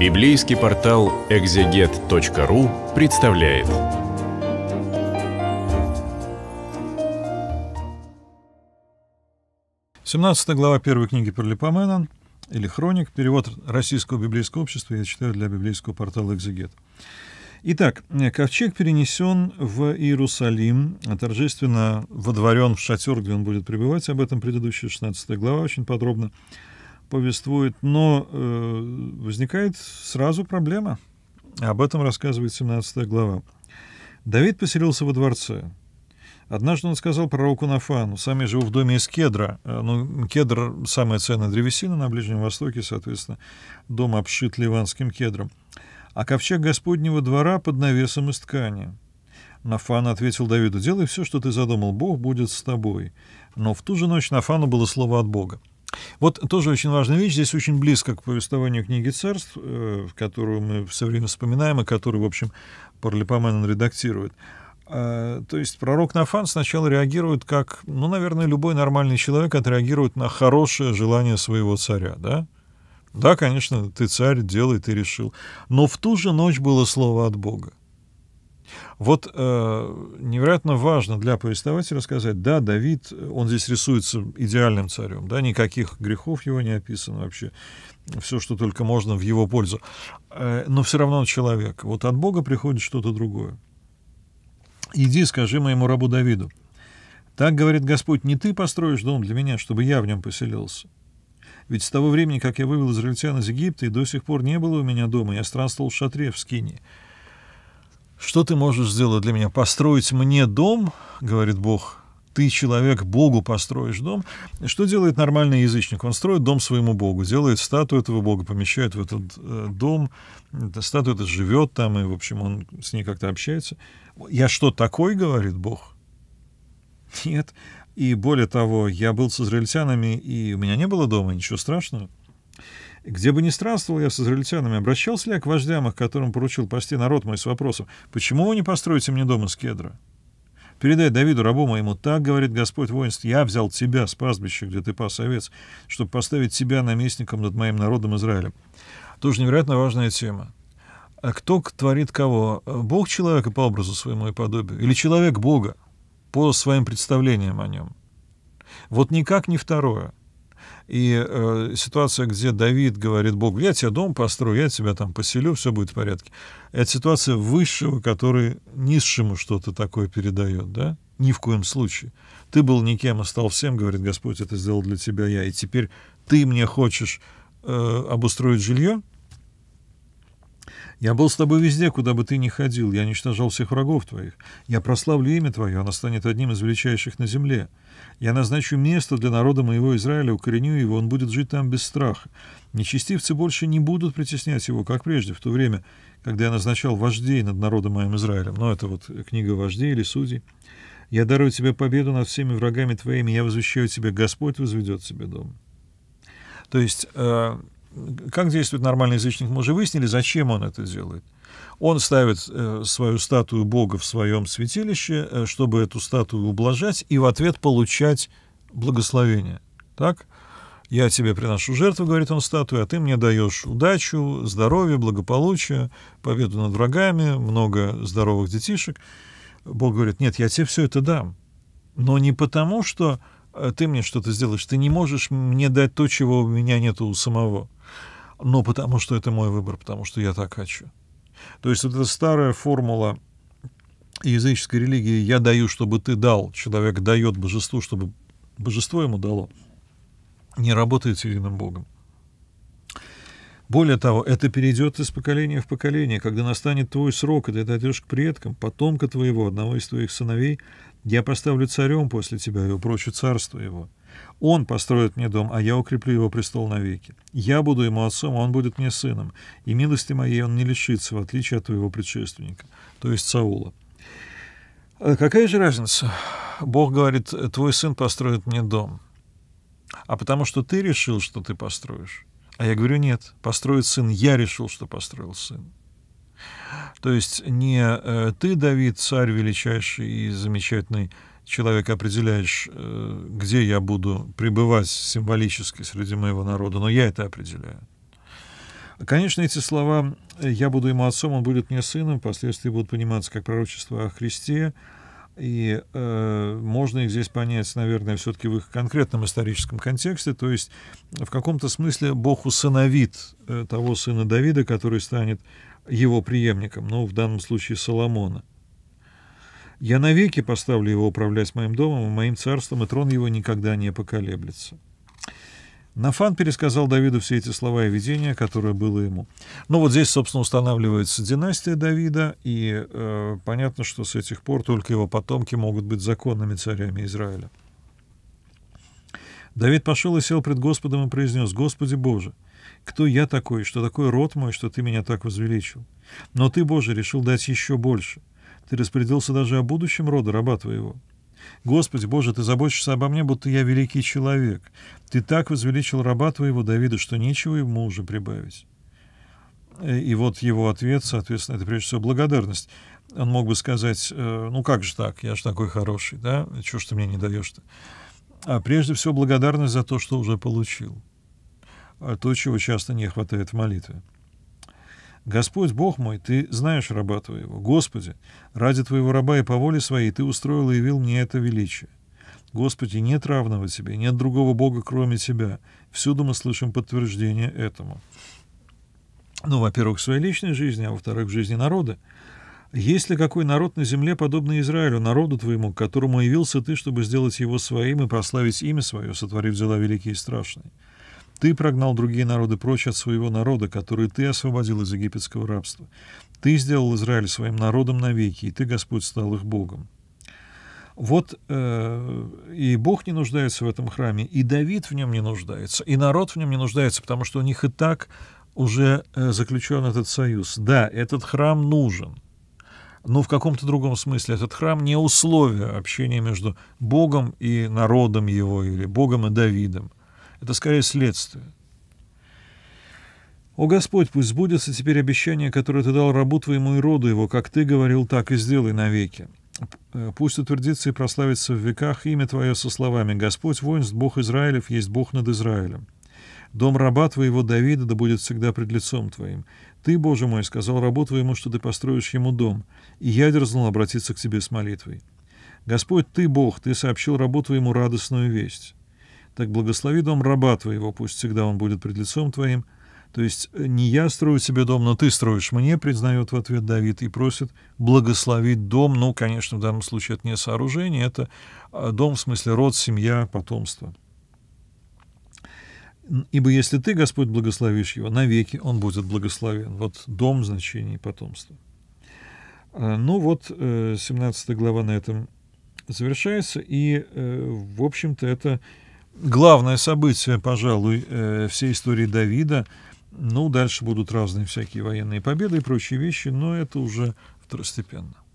Библейский портал экзегет.ру представляет. Семнадцатая глава первой книги Перлипоменон или Хроник, перевод Российского библейского общества, я читаю для библейского портала «Экзегет». Итак, ковчег перенесен в Иерусалим, торжественно водворен в шатер, где он будет пребывать, об этом предыдущая 16 глава очень подробно повествует, но э, возникает сразу проблема. Об этом рассказывает 17 глава. Давид поселился во дворце. Однажды он сказал пророку Нафану, сам я живу в доме из кедра. Э, ну, кедр — самая ценная древесина на Ближнем Востоке, соответственно, дом обшит ливанским кедром. А ковчег Господнего двора под навесом из ткани. Нафан ответил Давиду, делай все, что ты задумал, Бог будет с тобой. Но в ту же ночь Нафану было слово от Бога. Вот тоже очень важная вещь, здесь очень близко к повествованию книги «Царств», э, которую мы все время вспоминаем и которую, в общем, Парлипомен редактирует. Э, то есть пророк Нафан сначала реагирует как, ну, наверное, любой нормальный человек отреагирует на хорошее желание своего царя, да? Да, конечно, ты царь, делай, ты решил. Но в ту же ночь было слово от Бога. Вот э, невероятно важно для повествователя сказать, да, Давид, он здесь рисуется идеальным царем, да, никаких грехов его не описано вообще, все, что только можно в его пользу, э, но все равно он человек. Вот от Бога приходит что-то другое. «Иди, скажи моему рабу Давиду, так, говорит Господь, не ты построишь дом для меня, чтобы я в нем поселился». Ведь с того времени, как я вывел израильтян из Египта, и до сих пор не было у меня дома, я странствовал в шатре в Скинии. Что ты можешь сделать для меня? Построить мне дом, говорит Бог, ты, человек, Богу построишь дом. Что делает нормальный язычник? Он строит дом своему Богу, делает статую этого Бога, помещает в этот э, дом. Эта статуя это живет там, и, в общем, он с ней как-то общается. «Я что, такой?» — говорит Бог. Нет. И более того, я был с израильтянами, и у меня не было дома, ничего страшного. Где бы ни странствовал я с израильтянами, обращался ли я к вождям, к которым поручил пасти народ мой с вопросом, «Почему вы не построите мне дом из кедра?» Передай Давиду, рабу моему, так говорит Господь воинств, я взял тебя с пастбища, где ты пас овец, чтобы поставить тебя наместником над моим народом Израилем. Тоже невероятно важная тема. А кто творит кого? Бог человека по образу своему и подобию? Или человек Бога по своим представлениям о нем? Вот никак не второе. И э, ситуация, где Давид говорит Богу, я тебе дом построю, я тебя там поселю, все будет в порядке. Это ситуация высшего, который низшему что-то такое передает, да? Ни в коем случае. Ты был никем, а стал всем, говорит Господь, это сделал для тебя я. И теперь ты мне хочешь э, обустроить жилье? Я был с тобой везде, куда бы ты ни ходил. Я уничтожал всех врагов твоих. Я прославлю имя твое, оно станет одним из величайших на земле. Я назначу место для народа моего Израиля, укореню его, он будет жить там без страха. Нечестивцы больше не будут притеснять его, как прежде, в то время, когда я назначал вождей над народом моим Израилем. Но ну, это вот книга вождей или судей. Я дарую тебе победу над всеми врагами твоими, я возвещаю тебе, Господь возведет тебе дом. То есть... Э, как действует нормальный язычник, мы уже выяснили, зачем он это делает. Он ставит э, свою статую Бога в своем святилище, э, чтобы эту статую ублажать и в ответ получать благословение. Так? Я тебе приношу жертву, говорит он статуе, а ты мне даешь удачу, здоровье, благополучие, победу над врагами, много здоровых детишек. Бог говорит, нет, я тебе все это дам. Но не потому, что э, ты мне что-то сделаешь, ты не можешь мне дать то, чего у меня нету у самого но потому что это мой выбор, потому что я так хочу. То есть вот эта старая формула языческой религии «я даю, чтобы ты дал», человек дает божеству, чтобы божество ему дало, не работает с единым Богом. Более того, это перейдет из поколения в поколение. Когда настанет твой срок, и ты отойдешь к предкам, потомка твоего, одного из твоих сыновей, я поставлю царем после тебя и упрочу царство его. Он построит мне дом, а я укреплю его престол навеки. Я буду ему отцом, а он будет мне сыном. И милости моей он не лишится, в отличие от твоего предшественника, то есть Саула. Э, какая же разница? Бог говорит, твой сын построит мне дом. А потому что ты решил, что ты построишь. А я говорю, нет, построит сын, я решил, что построил сын. То есть не э, ты, Давид, царь величайший и замечательный человек, определяешь, э, где я буду пребывать символически среди моего народа, но я это определяю. Конечно, эти слова «я буду ему отцом, он будет мне сыном» впоследствии будут пониматься как пророчество о Христе, и э, можно их здесь понять, наверное, все-таки в их конкретном историческом контексте. То есть э, в каком-то смысле Бог усыновит э, того сына Давида, который станет его преемником, ну, в данном случае Соломона. «Я навеки поставлю его управлять моим домом и моим царством, и трон его никогда не поколеблется». Нафан пересказал Давиду все эти слова и видения, которые было ему. Ну вот здесь, собственно, устанавливается династия Давида, и э, понятно, что с этих пор только его потомки могут быть законными царями Израиля. Давид пошел и сел пред Господом и произнес, «Господи Боже, кто я такой, что такой род мой, что ты меня так возвеличил? Но ты, Боже, решил дать еще больше. Ты распорядился даже о будущем рода раба твоего. «Господи, Боже, Ты заботишься обо мне, будто я великий человек. Ты так возвеличил раба Твоего Давида, что нечего ему уже прибавить». И вот его ответ, соответственно, это прежде всего благодарность. Он мог бы сказать, «Э, ну как же так, я же такой хороший, да, чего ж ты мне не даешь-то? А прежде всего благодарность за то, что уже получил. А то, чего часто не хватает в молитве. Господь Бог мой, ты знаешь раба твоего. Господи, ради твоего раба и по воле своей ты устроил и явил мне это величие. Господи, нет равного тебе, нет другого Бога, кроме тебя. Всюду мы слышим подтверждение этому. Ну, во-первых, в своей личной жизни, а во-вторых, в жизни народа. Есть ли какой народ на земле, подобный Израилю, народу твоему, к которому явился ты, чтобы сделать его своим и прославить имя свое, сотворив дела великие и страшные? Ты прогнал другие народы прочь от своего народа, который ты освободил из египетского рабства. Ты сделал Израиль своим народом навеки, и ты, Господь, стал их Богом. Вот э, и Бог не нуждается в этом храме, и Давид в нем не нуждается, и народ в нем не нуждается, потому что у них и так уже э, заключен этот союз. Да, этот храм нужен, но в каком-то другом смысле этот храм не условие общения между Богом и народом его, или Богом и Давидом. Это скорее следствие. «О Господь, пусть сбудется теперь обещание, которое ты дал рабу твоему и роду его, как ты говорил, так и сделай навеки. Э, пусть утвердится и прославится в веках имя твое со словами «Господь воинств, Бог Израилев, есть Бог над Израилем». Дом раба твоего Давида да будет всегда пред лицом твоим. Ты, Боже мой, сказал рабу твоему, что ты построишь ему дом, и я дерзнул обратиться к тебе с молитвой. Господь, ты Бог, ты сообщил рабу твоему радостную весть так благослови дом раба твоего, пусть всегда он будет пред лицом твоим». То есть э, не я строю себе дом, но ты строишь мне, признает в ответ Давид и просит благословить дом. Ну, конечно, в данном случае это не сооружение, это а, дом в смысле род, семья, потомство. Ибо если ты, Господь, благословишь его, навеки он будет благословен. Вот дом, в значении потомство. А, ну вот, 17 э, глава на этом завершается, и, э, в общем-то, это главное событие, пожалуй, э, всей истории Давида. Ну, дальше будут разные всякие военные победы и прочие вещи, но это уже второстепенно.